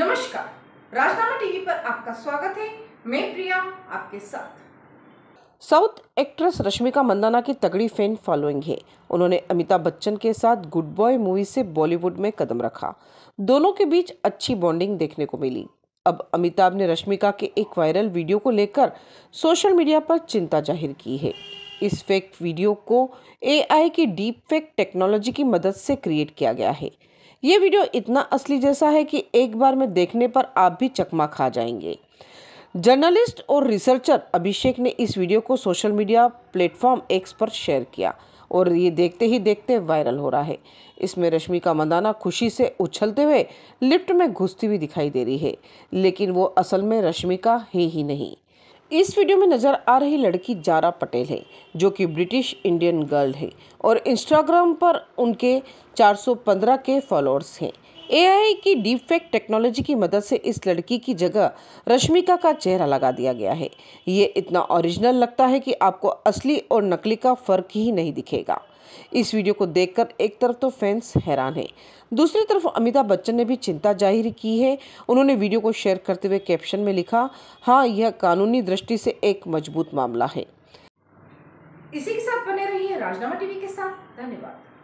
नमस्कार राजनामा टीवी पर आपका स्वागत है मैं प्रिया आपके साथ साउथ एक्ट्रेस रश्मिका मंदाना की तगड़ी फैन फॉलोइंग है उन्होंने अमिताभ बच्चन के साथ गुड बॉय मूवी से बॉलीवुड में कदम रखा दोनों के बीच अच्छी बॉन्डिंग देखने को मिली अब अमिताभ ने रश्मिका के एक वायरल वीडियो को लेकर सोशल मीडिया पर चिंता जाहिर की है इस फेक वीडियो को एआई की डीप फेक टेक्नोलॉजी की मदद से क्रिएट किया गया है ये वीडियो इतना असली जैसा है कि एक बार में देखने पर आप भी चकमा खा जाएंगे जर्नलिस्ट और रिसर्चर अभिषेक ने इस वीडियो को सोशल मीडिया प्लेटफॉर्म एक्स पर शेयर किया और ये देखते ही देखते वायरल हो रहा है इसमें रश्मि का मंदाना खुशी से उछलते हुए लिफ्ट में घुसती हुई दिखाई दे रही है लेकिन वो असल में रश्मि का है ही नहीं इस वीडियो में नज़र आ रही लड़की जारा पटेल है जो कि ब्रिटिश इंडियन गर्ल है और इंस्टाग्राम पर उनके 415 के फॉलोअर्स हैं एआई की डीप फेक टेक्नोलॉजी की मदद से इस लड़की की जगह रश्मिका का चेहरा लगा दिया गया है ये इतना ओरिजिनल लगता है कि आपको असली और नकली का फर्क ही नहीं दिखेगा इस वीडियो को देखकर एक तरफ तो फैंस हैरान हैं दूसरी तरफ अमिताभ बच्चन ने भी चिंता जाहिर की है उन्होंने वीडियो को शेयर करते हुए कैप्शन में लिखा हाँ यह कानूनी दृष्टि से एक मजबूत मामला है इसी के साथ बने रहिए राजनामा टीवी के साथ धन्यवाद